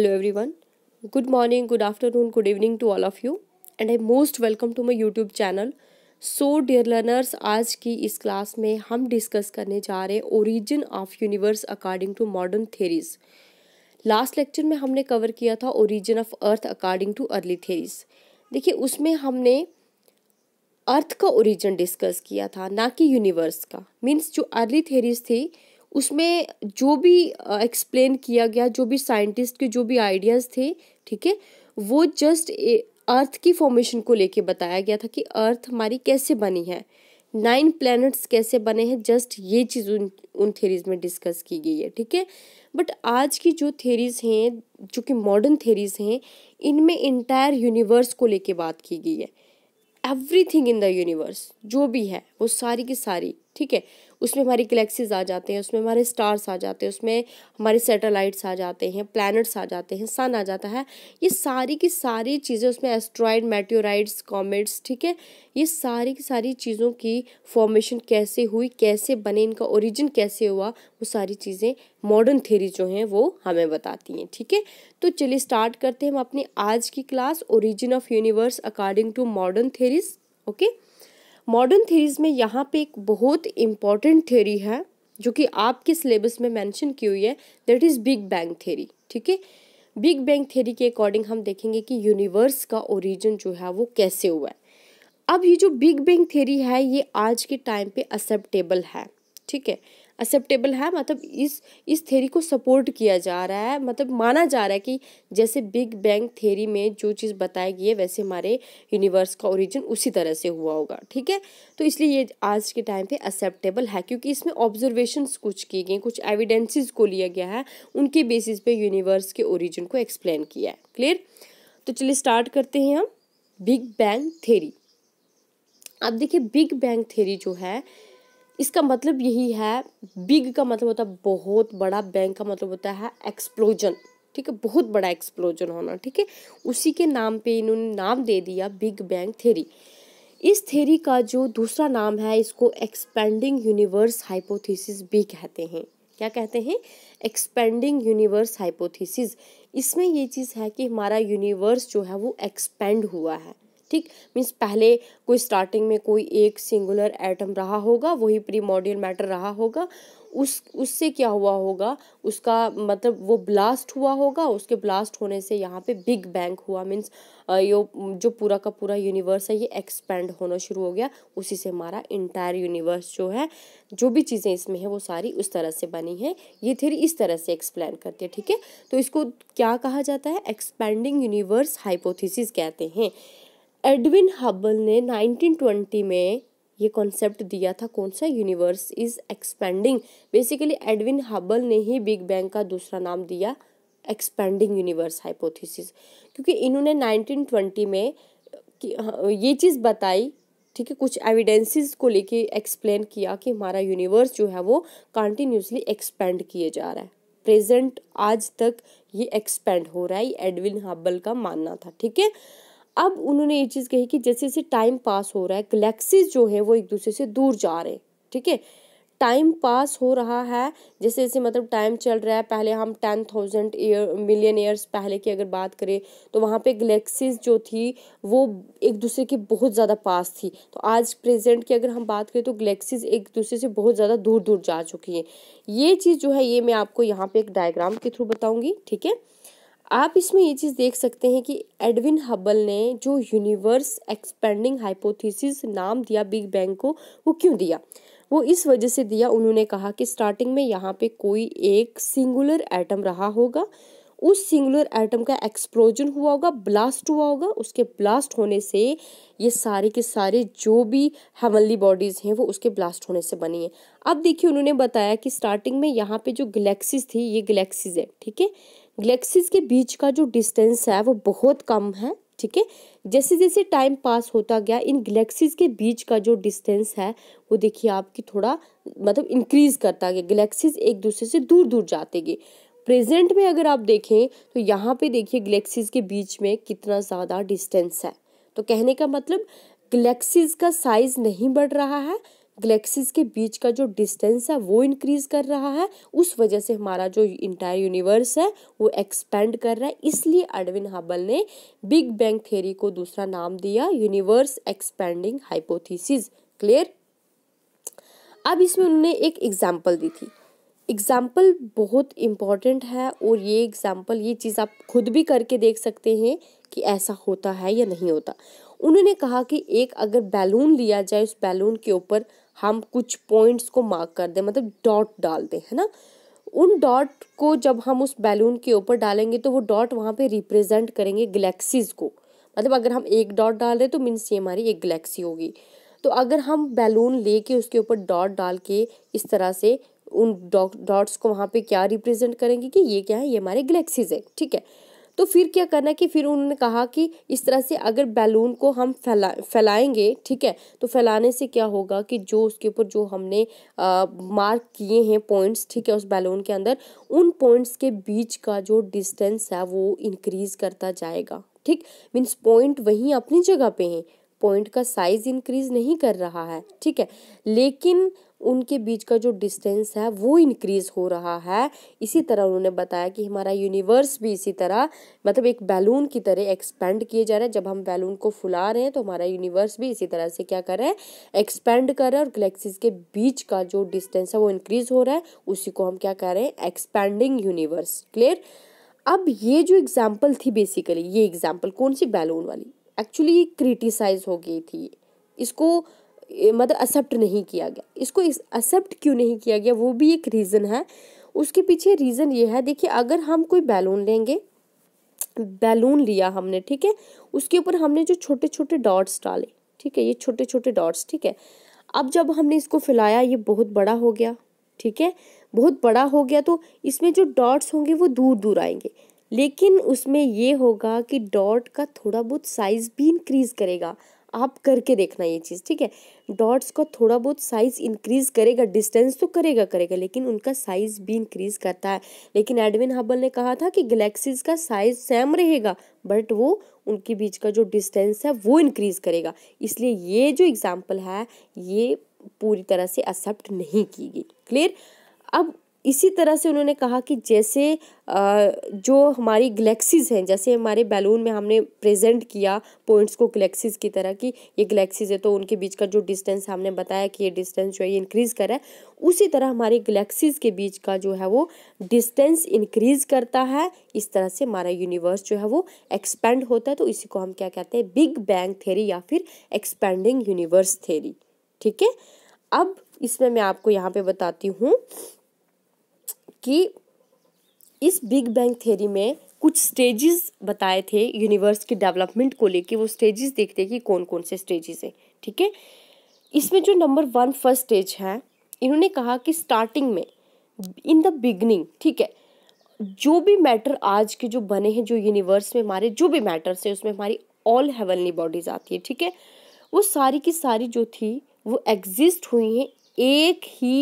every everyone good morning good afternoon good evening to all of you and I most welcome to my YouTube channel so dear learners आज की इस class में हम discuss करने जा रहे हैं origin of universe according to modern theories last lecture में हमने कवर किया था origin of earth according to early theories देखिए उसमें हमने अर्थ का ओरिजिन डिस्कस किया था ना कि यूनिवर्स का मीन्स जो अर्ली थेरीज थी उसमें जो भी एक्सप्लेन किया गया जो भी साइंटिस्ट के जो भी आइडियाज़ थे ठीक है वो जस्ट अर्थ की फॉर्मेशन को लेके बताया गया था कि अर्थ हमारी कैसे बनी है नाइन प्लैनेट्स कैसे बने हैं जस्ट ये चीज़ उन उन थेरीज में डिस्कस की गई है ठीक है बट आज की जो थेरीज हैं जो कि मॉडर्न थेरीज हैं इनमें इंटायर यूनिवर्स को लेके बात की गई है एवरीथिंग इन द यूनिवर्स जो भी है वो सारी की सारी ठीक है उसमें हमारी गलेक्सीज आ जाते हैं उसमें हमारे स्टार्स आ जाते हैं उसमें हमारे सेटेलाइट्स आ जाते हैं प्लानट्स आ जाते हैं सन आ जाता है ये सारी की सारी चीज़ें उसमें एस्ट्रॉयड मेट्योराइड्स कॉमेट्स ठीक है ये सारी की सारी चीज़ों की फॉर्मेशन कैसे हुई कैसे बने इनका ओरिजिन कैसे हुआ वो सारी चीज़ें मॉडर्न थेरी जो हैं वो हमें बताती हैं ठीक है तो चलिए स्टार्ट करते हैं हम अपनी आज की class origin of universe according to modern theories okay modern theories में यहाँ पे एक बहुत इम्पॉर्टेंट थ्योरी है जो कि आपके सिलेबस में मेंशन की हुई है that is Big Bang theory ठीक है बिग बैंग थ्योरी के अकॉर्डिंग हम देखेंगे कि यूनिवर्स का ओरिजिन जो है वो कैसे हुआ है अब ये जो बिग बैंग थ्योरी है ये आज के टाइम पे एक्सेप्टेबल है ठीक है एक्सेप्टेबल है मतलब इस इस थेरी को सपोर्ट किया जा रहा है मतलब माना जा रहा है कि जैसे बिग बैंग थेरी में जो चीज़ बताई गई है वैसे हमारे यूनिवर्स का ओरिजिन उसी तरह से हुआ होगा ठीक है तो इसलिए ये आज के टाइम पे एक्सेप्टेबल है क्योंकि इसमें ऑब्जर्वेशंस कुछ की गई कुछ एविडेंसेस को लिया गया है उनके बेसिस पे यूनिवर्स के ओरिजिन को एक्सप्लेन किया है क्लियर तो चलिए स्टार्ट करते हैं हम बिग बैंग थेरी अब देखिए बिग बैंग थेरी जो है इसका मतलब यही है बिग का मतलब होता है बहुत बड़ा बैंक का मतलब होता है एक्सप्लोजन ठीक है बहुत बड़ा एक्सप्लोजन होना ठीक है उसी के नाम पे इन्होंने नाम दे दिया बिग बैंग थेरी इस थेरी का जो दूसरा नाम है इसको एक्सपेंडिंग यूनिवर्स हाइपोथीसिस भी कहते हैं क्या कहते हैं एक्सपेंडिंग यूनिवर्स हाइपोथीसिस इसमें ये चीज़ है कि हमारा यूनिवर्स जो है वो एक्सपेंड हुआ है ठीक मीन्स पहले कोई स्टार्टिंग में कोई एक सिंगुलर एटम रहा होगा वही प्रीमोडियल मैटर रहा होगा उस उससे क्या हुआ होगा उसका मतलब वो ब्लास्ट हुआ होगा उसके ब्लास्ट होने से यहाँ पे बिग बैंग हुआ मीन्स यो जो पूरा का पूरा यूनिवर्स है ये एक्सपेंड होना शुरू हो गया उसी से हमारा इंटायर यूनिवर्स जो है जो भी चीज़ें इसमें है वो सारी उस तरह से बनी है ये थ्योरी इस तरह से एक्सप्लेन करती है ठीक है तो इसको क्या कहा जाता है एक्सपेंडिंग यूनिवर्स हाइपोथिस कहते हैं एडविन हबल ने 1920 में ये कॉन्सेप्ट दिया था कौन सा universe is expanding basically Edwin Hubble ने ही बिग बैंग का दूसरा नाम दिया एक्सपेंडिंग यूनिवर्स हाइपोथेसिस क्योंकि इन्होंने 1920 में हाँ, ये चीज़ बताई ठीक है कुछ एविडेंसेस को लेके एक्सप्लेन किया कि हमारा यूनिवर्स जो है वो कंटिन्यूसली एक्सपेंड किए जा रहा है प्रेजेंट आज तक ये एक्सपेंड हो रहा है एडविन हबल का मानना था ठीक है अब उन्होंने ये चीज़ कही कि जैसे जैसे टाइम पास हो रहा है गलेक्सीज जो है वो एक दूसरे से दूर जा रहे हैं ठीक है टाइम पास हो रहा है जैसे जैसे मतलब टाइम चल रहा है पहले हम ten thousand year million years पहले की अगर बात करें तो वहाँ पे गलेक्सीज जो थी वो एक दूसरे के बहुत ज़्यादा पास थी तो आज प्रेजेंट की अगर हम बात करें तो गलेक्सीज एक दूसरे से बहुत ज़्यादा दूर दूर जा चुकी हैं ये चीज़ जो है ये मैं आपको यहाँ पे एक डायग्राम के थ्रू बताऊँगी ठीक है आप इसमें ये चीज़ देख सकते हैं कि एडविन हबल ने जो यूनिवर्स एक्सपेंडिंग हाइपोथेसिस नाम दिया बिग बैंग को वो क्यों दिया वो इस वजह से दिया उन्होंने कहा कि स्टार्टिंग में यहाँ पे कोई एक सिंगुलर एटम रहा होगा उस सिंगुलर एटम का एक्सप्लोजन हुआ होगा ब्लास्ट हुआ होगा उसके ब्लास्ट होने से ये सारे के सारे जो भी हेमनली बॉडीज़ हैं वो उसके ब्लास्ट होने से बनी है अब देखिए उन्होंने बताया कि स्टार्टिंग में यहाँ पे जो गलेक्सीज थी ये गलेक्सीज है ठीक है गलेक्सीज के बीच का जो डिस्टेंस है वो बहुत कम है ठीक है जैसे जैसे टाइम पास होता गया इन गलेक्सीज के बीच का जो डिस्टेंस है वो देखिए आपकी थोड़ा मतलब इंक्रीज करता गया गलेक्सीज एक दूसरे से दूर दूर जाते गए प्रेजेंट में अगर आप देखें तो यहाँ पे देखिए गलेक्सीज के बीच में कितना ज़्यादा डिस्टेंस है तो कहने का मतलब गलेक्सीज का साइज नहीं बढ़ रहा है गलेक्सीज के बीच का जो डिस्टेंस है वो इंक्रीज कर रहा है उस वजह से हमारा जो इंटायर यूनिवर्स है वो एक्सपेंड कर रहा है इसलिए अडविन हबल ने बिग बैंग थेरी को दूसरा नाम दिया यूनिवर्स एक्सपेंडिंग हाइपोथीसिस क्लियर अब इसमें उन्होंने एक एग्जाम्पल दी थी एग्ज़ाम्पल बहुत इम्पॉर्टेंट है और ये एग्ज़ाम्पल ये चीज़ आप खुद भी करके देख सकते हैं कि ऐसा होता है या नहीं होता उन्होंने कहा कि एक अगर बैलून लिया जाए उस बैलून के ऊपर हम कुछ पॉइंट्स को मार्क कर दें मतलब डॉट डाल दें है ना उन डॉट को जब हम उस बैलून के ऊपर डालेंगे तो वो डॉट वहाँ पे रिप्रेजेंट करेंगे गलेक्सीज़ को मतलब अगर हम एक डॉट डाल रहे तो मीन्स ये हमारी एक गलेक्सी होगी तो अगर हम बैलून लेके उसके ऊपर डॉट डाल के इस तरह से उन डॉट्स को वहाँ पे क्या रिप्रेजेंट करेंगे कि ये क्या है ये हमारे गलेक्सीज़ है ठीक है तो फिर क्या करना कि फिर उन्होंने कहा कि इस तरह से अगर बैलून को हम फैला फैलाएंगे ठीक है तो फैलाने से क्या होगा कि जो उसके ऊपर जो हमने आ, मार्क किए हैं पॉइंट्स ठीक है उस बैलून के अंदर उन पॉइंट्स के बीच का जो डिस्टेंस है वो इंक्रीज करता जाएगा ठीक मीन्स पॉइंट वहीं अपनी जगह पे हैं पॉइंट का साइज इंक्रीज नहीं कर रहा है ठीक है लेकिन उनके बीच का जो डिस्टेंस है वो इंक्रीज हो रहा है इसी तरह उन्होंने बताया कि हमारा यूनिवर्स भी इसी तरह मतलब एक बैलून की तरह एक्सपेंड किए जा रहे हैं जब हम बैलून को फुला रहे हैं तो हमारा यूनिवर्स भी इसी तरह से क्या कर रहे हैं एक्सपेंड कर रहे हैं और गलेक्सीज के बीच का जो डिस्टेंस है वो इंक्रीज हो रहा है उसी को हम क्या कह रहे हैं एक्सपेंडिंग यूनिवर्स क्लियर अब ये जो एग्जाम्पल थी बेसिकली ये एग्जाम्पल कौन सी बैलून वाली एक्चुअली क्रिटिसाइज हो गई थी इसको मतलब एक्सेप्ट नहीं किया गया इसको एक्सेप्ट क्यों नहीं किया गया वो भी एक रीज़न है उसके पीछे रीज़न ये है देखिए अगर हम कोई बैलून लेंगे बैलून लिया हमने ठीक है उसके ऊपर हमने जो छोटे छोटे डॉट्स डाले ठीक है ये छोटे छोटे डॉट्स ठीक है अब जब हमने इसको फैलाया ये बहुत बड़ा हो गया ठीक है बहुत बड़ा हो गया तो इसमें जो डॉट्स होंगे वो दूर दूर आएंगे लेकिन उसमें ये होगा कि डॉट का थोड़ा बहुत साइज़ भी इंक्रीज़ करेगा आप करके देखना ये चीज़ ठीक है डॉट्स का थोड़ा बहुत साइज़ इंक्रीज़ करेगा डिस्टेंस तो करेगा करेगा लेकिन उनका साइज़ भी इंक्रीज़ करता है लेकिन एडविन हबल ने कहा था कि गलेक्सीज का साइज़ सेम रहेगा बट वो उनके बीच का जो डिस्टेंस है वो इंक्रीज़ करेगा इसलिए ये जो एग्ज़ाम्पल है ये पूरी तरह से एक्सेप्ट नहीं की गई क्लियर अब इसी तरह से उन्होंने कहा कि जैसे जो हमारी गलेक्सीज हैं जैसे हमारे बैलून में हमने प्रेजेंट किया पॉइंट्स को गलेक्सीज की तरह कि ये गलेक्सीज है तो उनके बीच का जो डिस्टेंस हमने बताया कि ये डिस्टेंस जो है ये इंक्रीज़ करा है उसी तरह हमारे गलेक्सीज के बीच का जो है वो डिस्टेंस इंक्रीज़ करता है इस तरह से हमारा यूनिवर्स जो है वो एक्सपेंड होता है तो इसी को हम क्या कहते हैं बिग बैंग थेरी या फिर एक्सपेंडिंग यूनिवर्स थेरी ठीक है अब इसमें मैं आपको यहाँ पे बताती हूँ कि इस बिग बैंग थ्योरी में कुछ स्टेजेस बताए थे यूनिवर्स के डेवलपमेंट को लेके वो स्टेजेस देखते कि कौन कौन से स्टेजेस हैं ठीक है इसमें जो नंबर वन फर्स्ट स्टेज है इन्होंने कहा कि स्टार्टिंग में इन द बिगनिंग ठीक है जो भी मैटर आज के जो बने हैं जो यूनिवर्स में हमारे जो भी मैटर्स हैं उसमें हमारी ऑल हेवनली बॉडीज आती है ठीक है वो सारी की सारी जो थी वो एग्जिस्ट हुई हैं एक ही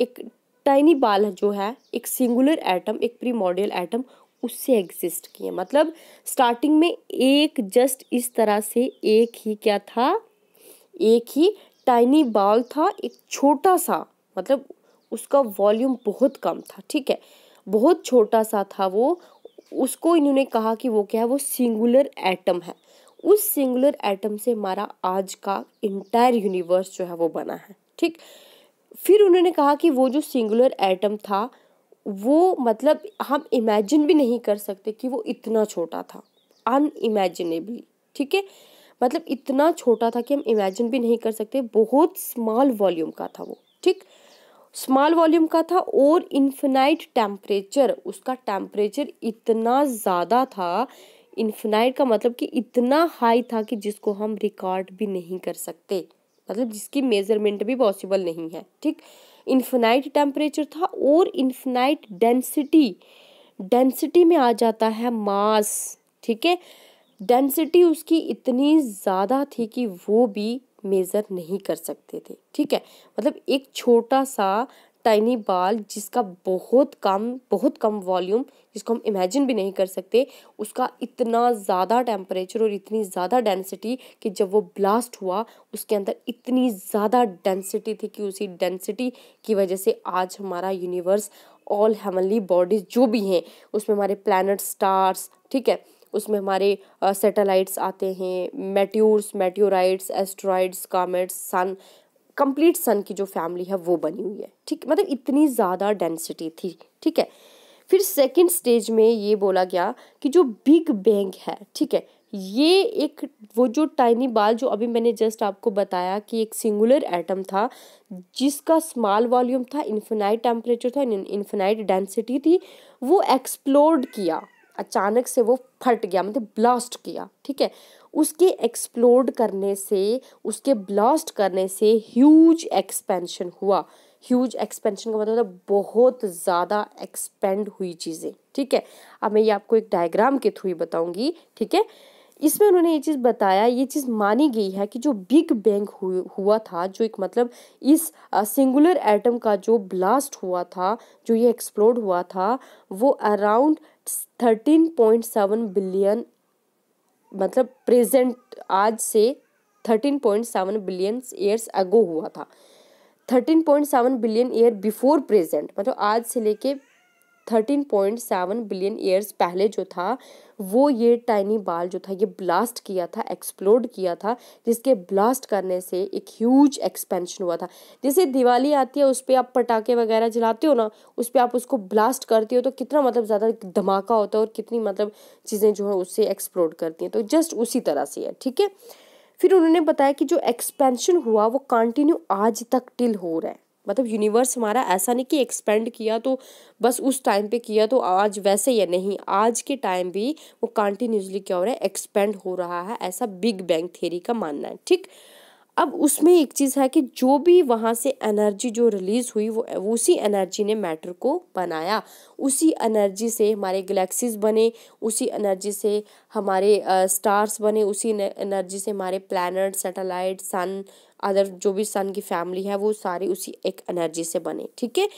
एक टाइनी बाल जो है एक सिंगुलर एटम एक प्रीमोडियल एटम उससे एग्जिस्ट किए मतलब स्टार्टिंग में एक जस्ट इस तरह से एक ही क्या था एक ही टाइनी बाल था एक छोटा सा मतलब उसका वॉल्यूम बहुत कम था ठीक है बहुत छोटा सा था वो उसको इन्होंने कहा कि वो क्या है वो सिंगुलर एटम है उस सिंगुलर एटम से हमारा आज का इंटायर यूनिवर्स जो है वो बना है ठीक फिर उन्होंने कहा कि वो जो सिंगुलर एटम था वो मतलब हम इमेजिन भी नहीं कर सकते कि वो इतना छोटा था अनइमेजिनेबली ठीक है मतलब इतना छोटा था कि हम इमेजिन भी नहीं कर सकते बहुत स्मॉल वॉल्यूम का था वो ठीक स्मॉल वॉल्यूम का था और इन्फिनाइट टेम्परेचर उसका टेम्परेचर इतना ज़्यादा था इन्फिनाइट का मतलब कि इतना हाई था कि जिसको हम रिकॉर्ड भी नहीं कर सकते मतलब जिसकी मेजरमेंट भी पॉसिबल नहीं है ठीक इन्फिनाइट टेम्परेचर था और इन्फिनाइट डेंसिटी डेंसिटी में आ जाता है मास ठीक है डेंसिटी उसकी इतनी ज़्यादा थी कि वो भी मेज़र नहीं कर सकते थे ठीक है मतलब एक छोटा सा टाइनी बाल जिसका बहुत कम बहुत कम वॉल्यूम जिसको हम इमेजिन भी नहीं कर सकते उसका इतना ज़्यादा टेम्परेचर और इतनी ज़्यादा डेंसिटी कि जब वो ब्लास्ट हुआ उसके अंदर इतनी ज़्यादा डेंसिटी थी कि उसी डेंसिटी की वजह से आज हमारा यूनिवर्स ऑल हेवनली बॉडीज़ जो भी हैं उसमें हमारे प्लानट स्टार्स ठीक है उसमें हमारे सेटेलाइट्स आते हैं meteors meteorites asteroids comets sun complete sun की जो फैमिली है वो बनी हुई है ठीक मतलब इतनी ज़्यादा डेंसिटी थी ठीक है फिर सेकंड स्टेज में ये बोला गया कि जो बिग बैंग है ठीक है ये एक वो जो टाइनी बाल जो अभी मैंने जस्ट आपको बताया कि एक सिंगुलर एटम था जिसका स्मॉल वॉल्यूम था इन्फिनाइट टेम्परेचर था इन्फिनाइट डेंसिटी थी वो एक्सप्लोर्ड किया अचानक से वो फट गया मतलब ब्लास्ट किया ठीक है उसके एक्सप्लोड करने से उसके ब्लास्ट करने से ह्यूज एक्सपेंशन हुआ ह्यूज एक्सपेंशन का मतलब बहुत ज़्यादा एक्सपेंड हुई चीज़ें ठीक है अब मैं ये आपको एक डायग्राम के थ्रू ही बताऊंगी ठीक है इसमें उन्होंने ये चीज़ बताया ये चीज़ मानी गई है कि जो बिग बैंग हुआ था जो एक मतलब इस सिंगुलर एटम का जो ब्लास्ट हुआ था जो ये एक्सप्लोड हुआ था वो around thirteen point seven billion मतलब प्रेजेंट आज से thirteen point seven billion years ago हुआ था thirteen point seven billion year before present मतलब आज से लेके thirteen point seven billion years पहले जो था वो ये टाइनी बाल जो था ये ब्लास्ट किया था एक्सप्लोड किया था जिसके ब्लास्ट करने से एक ह्यूज एक्सपेंशन हुआ था जैसे दिवाली आती है उस पर आप पटाखे वगैरह जलाते हो ना उस पर आप उसको ब्लास्ट करती हो तो कितना मतलब ज़्यादा धमाका होता है और कितनी मतलब चीज़ें जो है उससे एक्सप्लोड करती हैं तो जस्ट उसी तरह से है ठीक है फिर उन्होंने बताया कि जो एक्सपेंशन हुआ वो कंटिन्यू आज तक टिल हो रहा है मतलब यूनिवर्स हमारा ऐसा नहीं कि एक्सपेंड किया तो बस उस टाइम पे किया तो आज वैसे या नहीं आज के टाइम भी वो कंटिन्यूसली क्या हो रहा है एक्सपेंड हो रहा है ऐसा बिग बैंग थेरी का मानना है ठीक अब उसमें एक चीज़ है कि जो भी वहाँ से एनर्जी जो रिलीज़ हुई वो उसी एनर्जी ने मैटर को बनाया उसी एनर्जी से हमारे गलेक्सीज बने उसी एनर्जी से हमारे स्टार्स बने उसी एनर्जी से हमारे प्लानट सैटेलाइट सन अदर जो भी सन की फैमिली है वो सारी उसी एक एनर्जी से बने ठीक है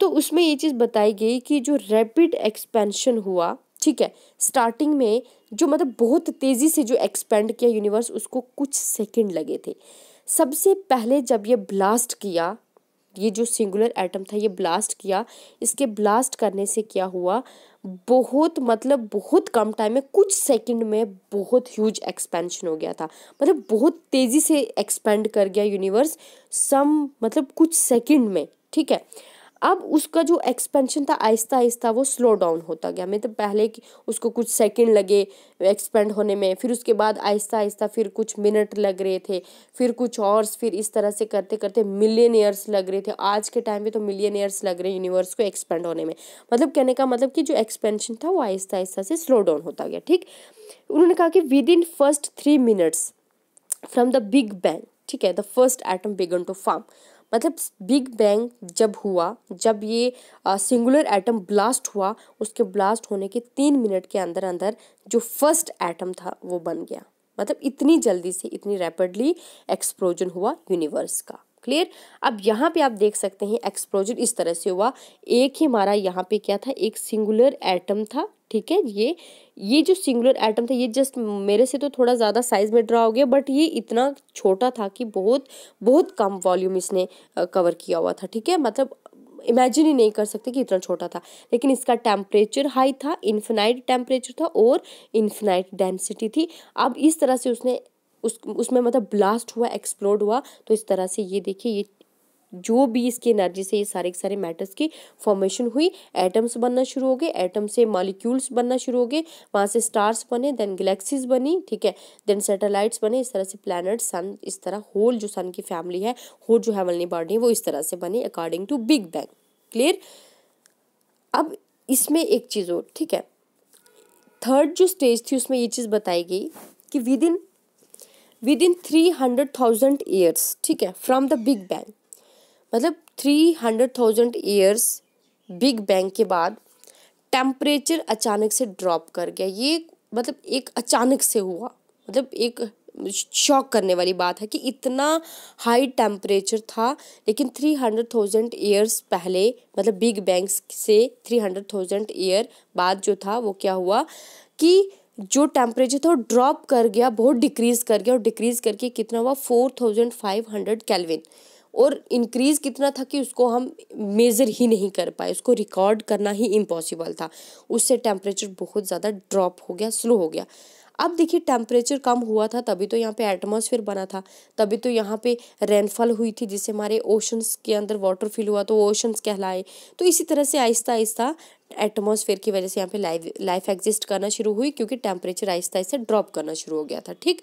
तो उसमें ये चीज़ बताई गई कि जो रैपिड एक्सपेंशन हुआ ठीक है स्टार्टिंग में जो मतलब बहुत तेज़ी से जो एक्सपेंड किया यूनिवर्स उसको कुछ सेकंड लगे थे सबसे पहले जब ये ब्लास्ट किया ये जो सिंगुलर एटम था ये ब्लास्ट किया इसके ब्लास्ट करने से क्या हुआ बहुत मतलब बहुत कम टाइम में कुछ सेकंड में बहुत ह्यूज एक्सपेंशन हो गया था मतलब बहुत तेज़ी से एक्सपेंड कर गया यूनिवर्स सम मतलब कुछ सेकंड में ठीक है अब उसका जो एक्सपेंशन था आहिस्ता आहिस्ता वो स्लो डाउन होता गया मतलब पहले उसको कुछ सेकंड लगे एक्सपेंड होने में फिर उसके बाद आहिस्ता आहिस्ता फिर कुछ मिनट लग रहे थे फिर कुछ आवर्स फिर इस तरह से करते करते मिलियन ईयर्स लग रहे थे आज के टाइम पे तो मिलियन ईयर्स लग रहे हैं यूनिवर्स को एक्सपेंड होने में मतलब कहने का मतलब कि जो एक्सपेंशन था वो आहिस्ता आहिस्ता से स्लो डाउन होता गया ठीक उन्होंने कहा कि within first three minutes from the Big Bang ठीक है the first atom began to form मतलब बिग बैंग जब हुआ जब ये सिंगुलर एटम ब्लास्ट हुआ उसके ब्लास्ट होने के तीन मिनट के अंदर अंदर जो फर्स्ट एटम था वो बन गया मतलब इतनी जल्दी से इतनी रैपिडली एक्सप्लोजन हुआ यूनिवर्स का क्लियर अब यहाँ पे आप देख सकते हैं एक्सप्लोजन इस तरह से हुआ एक ही हमारा यहाँ पे क्या था एक सिंगुलर एटम था ठीक है ये ये जो सिंगुलर एटम था ये जस्ट मेरे से तो थोड़ा ज़्यादा साइज़ में ड्रा हो गया बट ये इतना छोटा था कि बहुत बहुत कम वॉल्यूम इसने कवर किया हुआ था ठीक है मतलब इमेजिन ही नहीं कर सकते कि इतना छोटा था लेकिन इसका टेम्परेचर हाई था इन्फिनाइट टेम्परेचर था और इन्फिनाइट डेंसिटी थी अब इस तरह से उसने उस उसमें मतलब ब्लास्ट हुआ एक्सप्लोड हुआ तो इस तरह से ये देखिए ये जो भी इसकी एनर्जी से ये सारे के सारे मैटर्स की फॉर्मेशन हुई एटम्स बनना शुरू हो गए एटम से मॉलिक्यूल्स बनना शुरू हो गए वहाँ से स्टार्स बने देन गलेक्सीज बनी ठीक है देन सैटेलाइट्स बने इस तरह से प्लैनेट सन इस तरह होल जो सन की फैमिली है होल जो है बॉडी है वो इस तरह से बनी according to Big Bang clear अब इसमें एक चीज़ और ठीक है थर्ड जो स्टेज थी उसमें ये चीज़ बताई गई कि within within three hundred thousand years ठीक है फ्रॉम द बिग बैंग मतलब three hundred thousand years Big Bang के बाद टेम्परेचर अचानक से ड्रॉप कर गया ये मतलब एक अचानक से हुआ मतलब एक शॉक करने वाली बात है कि इतना हाई टेम्परेचर था लेकिन थ्री हंड्रेड थाउजेंड ईयर्स पहले मतलब बिग बैंग से थ्री हंड्रेड थाउजेंड ईयर बाद जो था वो क्या हुआ कि जो टेम्परेचर था वो ड्रॉप कर गया बहुत डिक्रीज़ कर गया और डिक्रीज़ करके कितना हुआ four thousand five hundred kelvin और इंक्रीज कितना था कि उसको हम मेज़र ही नहीं कर पाए उसको रिकॉर्ड करना ही इम्पॉसिबल था उससे टेम्परेचर बहुत ज़्यादा ड्रॉप हो गया स्लो हो गया अब देखिए टेम्परेचर कम हुआ था तभी तो यहाँ पे एटमॉस्फेयर बना था तभी तो यहाँ पे रेनफॉल हुई थी जिससे हमारे ओशंस के अंदर वाटर फिल हुआ तो ओशंस कहलाए तो इसी तरह से आहिस्ता आहिस्ता एटमॉस्फेयर की वजह से यहाँ पे लाइफ लाइफ एग्जिस्ट करना शुरू हुई क्योंकि टेम्परेचर आहिस्ता आहिस्ता ड्रॉप करना शुरू हो गया था ठीक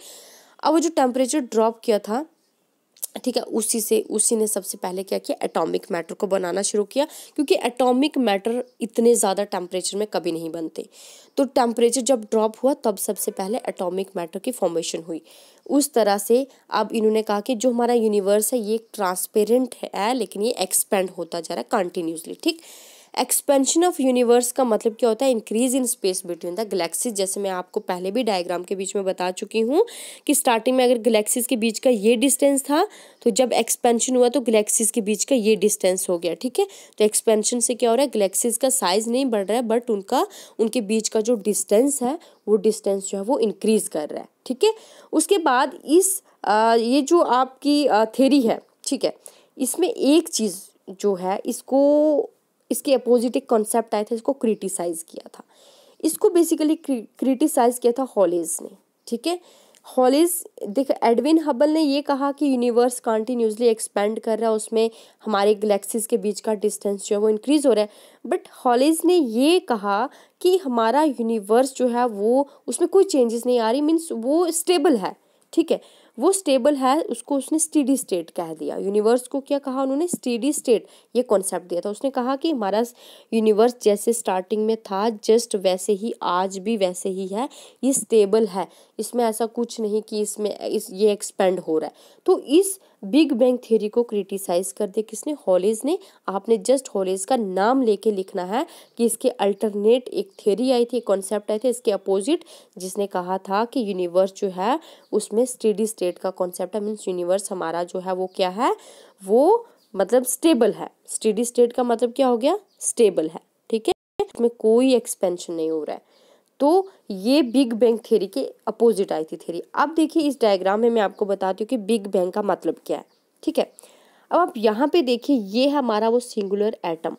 अब वो जो टेम्परेचर ड्रॉप किया था ठीक है उसी से उसी ने सबसे पहले क्या किया एटॉमिक मैटर को बनाना शुरू किया क्योंकि एटॉमिक मैटर इतने ज़्यादा टेम्परेचर में कभी नहीं बनते तो टेम्परेचर जब ड्रॉप हुआ तब सबसे पहले एटॉमिक मैटर की फॉर्मेशन हुई उस तरह से अब इन्होंने कहा कि जो हमारा यूनिवर्स है ये ट्रांसपेरेंट है लेकिन ये एक्सपेंड होता जा रहा है कंटिन्यूसली ठीक एक्सपेंशन ऑफ यूनिवर्स का मतलब क्या होता है increase in space between the galaxies जैसे मैं आपको पहले भी डायग्राम के बीच में बता चुकी हूँ कि स्टार्टिंग में अगर गलेक्सीज के बीच का ये डिस्टेंस था तो जब एक्सपेंशन हुआ तो गलेक्सीज के बीच का ये डिस्टेंस हो गया ठीक है तो एक्सपेंशन से क्या हो रहा है गलेक्सीज का साइज नहीं बढ़ रहा है बट उनका उनके बीच का जो डिस्टेंस है वो डिस्टेंस जो है वो इंक्रीज कर रहा है ठीक है उसके बाद इस आ, ये जो आपकी थेरी है ठीक है इसमें एक चीज़ जो है इसको इसके अपोजिट एक कॉन्सेप्ट आया था इसको क्रिटिसाइज़ किया था इसको बेसिकली क्रिटिसाइज़ किया था हॉलेज ने ठीक है हॉलेज देख एडविन हबल ने ये कहा कि यूनिवर्स कॉन्टीन्यूसली एक्सपेंड कर रहा है उसमें हमारे गलेक्सीज के बीच का डिस्टेंस जो है वो इंक्रीज़ हो रहा है बट हॉलेज ने ये कहा कि हमारा यूनिवर्स जो है वो उसमें कोई चेंजेस नहीं आ रही मीन्स वो स्टेबल है ठीक है वो स्टेबल है उसको उसने स्टीडी स्टेट कह दिया यूनिवर्स को क्या कहा उन्होंने स्टीडी स्टेट ये कॉन्सेप्ट दिया था उसने कहा कि हमारा यूनिवर्स जैसे स्टार्टिंग में था जस्ट वैसे ही आज भी वैसे ही है ये स्टेबल है इसमें ऐसा कुछ नहीं कि इसमें इस ये एक्सपेंड हो रहा है तो इस बिग बैंग थ्योरी को क्रिटिसाइज कर दिया किसने हॉलेज ने आपने जस्ट हॉलेज का नाम लेके लिखना है कि इसके अल्टरनेट एक थ्योरी आई थी कॉन्सेप्ट आए थे इसके अपोजिट जिसने कहा था कि यूनिवर्स जो है उसमें स्टेडी स्टेट का कॉन्सेप्ट है मीन्स यूनिवर्स हमारा जो है वो क्या है वो मतलब स्टेबल है स्टेडी स्टेट का मतलब क्या हो गया स्टेबल है ठीक है इसमें कोई एक्सपेंशन नहीं हो रहा है तो ये बिग बैंग थ्योरी के अपोजिट आई थी थ्योरी अब देखिए इस डायग्राम में मैं आपको बताती हूँ कि बिग बैंग का मतलब क्या है ठीक है अब आप यहाँ पे देखिए ये है हमारा वो सिंगुलर एटम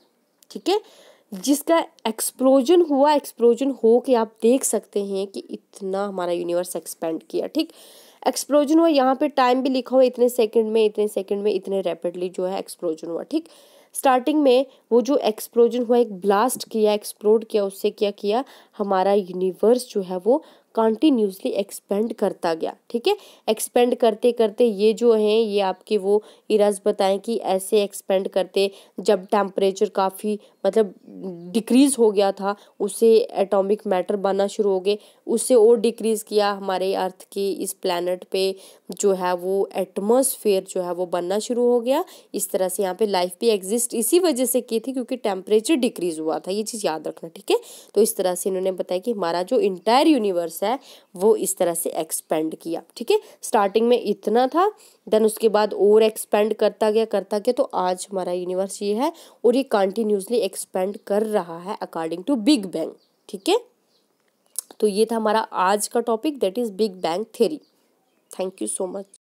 ठीक है जिसका एक्सप्लोजन हुआ एक्सप्लोजन हो के आप देख सकते हैं कि इतना हमारा यूनिवर्स एक्सपेंड किया ठीक एक्सप्लोजन हुआ यहाँ पे टाइम भी लिखा हुआ इतने सेकंड में इतने सेकंड में इतने रैपिडली जो है एक्सप्लोजन हुआ ठीक स्टार्टिंग में वो जो एक्सप्लोजन हुआ एक ब्लास्ट किया एक्सप्लोड किया उससे क्या किया हमारा यूनिवर्स जो है वो कंटिन्यूसली एक्सपेंड करता गया ठीक है एक्सपेंड करते करते ये जो हैं ये आपके वो इराज बताएं कि ऐसे एक्सपेंड करते जब टेम्परेचर काफ़ी मतलब डिक्रीज़ हो गया था उसे एटॉमिक मैटर बनना शुरू हो गए उससे और डिक्रीज़ किया हमारे अर्थ के इस प्लानट पे जो है वो एटमोसफेयर जो है वो बनना शुरू हो गया इस तरह से यहाँ पे लाइफ भी एग्जिस्ट इसी वजह से की थी क्योंकि टेम्परेचर डिक्रीज़ हुआ था ये चीज़ याद रखना ठीक है तो इस तरह से इन्होंने बताया कि हमारा जो इंटायर यूनिवर्स है होता है वो इस तरह से एक्सपेंड किया ठीक है स्टार्टिंग में इतना था देन उसके बाद और एक्सपेंड करता गया करता गया तो आज हमारा यूनिवर्स ये है और ये कंटिन्यूसली एक्सपेंड कर रहा है अकॉर्डिंग टू बिग बैंग ठीक है तो ये था हमारा आज का topic that is Big Bang theory thank you so much